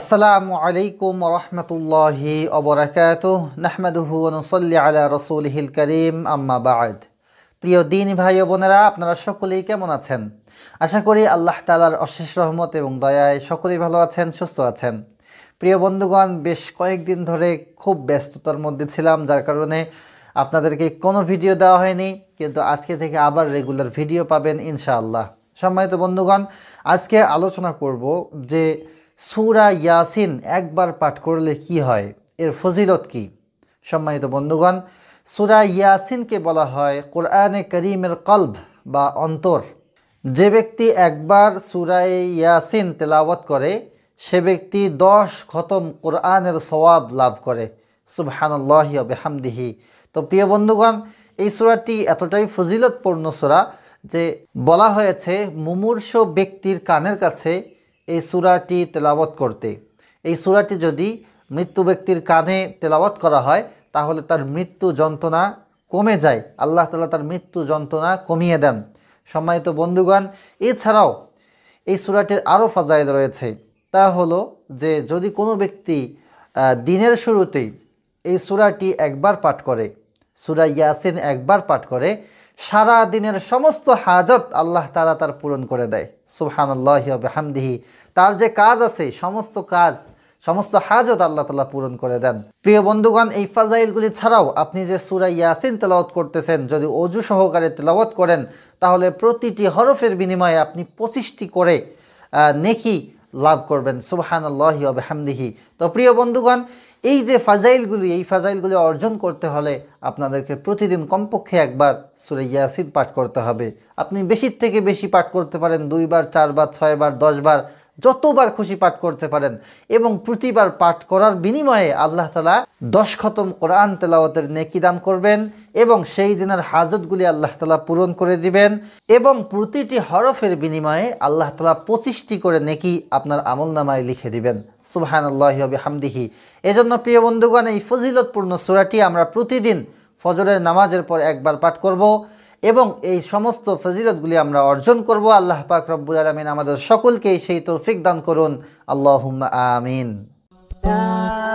আসসালামু আলাইকুম রহমতুল্লাহি অবরাকাত নাহমাদুহু নসল্লি আলা হিল করিম আম্মা বাদ প্রিয় দিন ভাই বোনেরা আপনারা সকলেই কেমন আছেন আশা করি আল্লাহ তালার অশেষ রহমত এবং দয়ায় সকলেই ভালো আছেন সুস্থ আছেন প্রিয় বন্ধুগণ বেশ কয়েকদিন ধরে খুব ব্যস্ততার মধ্যে ছিলাম যার কারণে আপনাদেরকে কোনো ভিডিও দেওয়া হয়নি কিন্তু আজকে থেকে আবার রেগুলার ভিডিও পাবেন ইনশাআল্লাহ সম্মানিত বন্ধুগণ আজকে আলোচনা করব যে সুরা ইয়াসিন একবার পাঠ করলে কি হয় এর ফজিলত কি সম্মানিত বন্ধুগণ সুরা ইয়াসিনকে বলা হয় কোরআনে করিমের কল্ব বা অন্তর যে ব্যক্তি একবার সুরা ইয়াসিন তেলাওয়াত করে সে ব্যক্তি দশ খতম কোরআনের সওয়াব লাভ করে সুবহানাল্লাহি বেহামদিহি তো প্রিয় বন্ধুগণ এই সুরাটি এতটাই ফজিলতপূর্ণ সুরা যে বলা হয়েছে মুমূর্ষ ব্যক্তির কানের কাছে এই সুরাটি তেলাবত করতে এই সুরাটি যদি মৃত্যু ব্যক্তির কানে তেলাবত করা হয় তাহলে তার মৃত্যু যন্ত্রণা কমে যায় আল্লাহ তালা তার মৃত্যু যন্ত্রণা কমিয়ে দেন সম্মানিত বন্ধুগণ এছাড়াও এই সুরাটির আরও ফাজাইল রয়েছে তা হলো যে যদি কোনো ব্যক্তি দিনের শুরুতেই এই সুরাটি একবার পাঠ করে সুরা ইয়াসিন একবার পাঠ করে সারা দিনের সমস্ত হাজত আল্লাহ তালা তার পূরণ করে দেয় সুবহানাল্লাহি হামদিহি তার যে কাজ আছে সমস্ত কাজ সমস্ত হাজত আল্লাহ তালা পূরণ করে দেন প্রিয় বন্ধুগণ এই ফাজাইলগুলি ছাড়াও আপনি যে সুরা ইয়াসিন তেলাওয়াত করতেছেন যদি অজু সহকারে তেলাওয়াত করেন তাহলে প্রতিটি হরফের বিনিময়ে আপনি পঁচিশটি করে নেকি লাভ করবেন সুবহানাল্লাহি হামদিহি তো প্রিয় বন্ধুগণ এই যে ফাজাইলগুলি এই ফাজাইলগুলি অর্জন করতে হলে আপনাদেরকে প্রতিদিন কমপক্ষে একবার সুরে ইয়াসিন পাঠ করতে হবে আপনি বেশির থেকে বেশি পাঠ করতে পারেন দুইবার চারবার ছয়বার দশবার যতবার খুশি পাঠ করতে পারেন এবং প্রতিবার পাঠ করার বিনিময়ে আল্লাহ তালা দশ খতম কোরআন তেলাওয়াতের নেকি দান করবেন এবং সেই দিনের হাজতগুলি আল্লাহ তালা পূরণ করে দিবেন এবং প্রতিটি হরফের বিনিময়ে আল্লাহ তালা পঁচিশটি করে নেকি আপনার আমল নামায় লিখে দিবেন সুবাহান আল্লাহ হামদিহি এজন্য প্রিয় বন্ধুগণ এই ফজিলতপূর্ণ সুরাটি আমরা প্রতিদিন ফজরের নামাজের পর একবার পাঠ করব এবং এই সমস্ত ফজিলতগুলি আমরা অর্জন করব আল্লাহ পাক রব্বুল আলমিন আমাদের সকলকেই সেই তৌফিক দান করুন আল্লাহ আমিন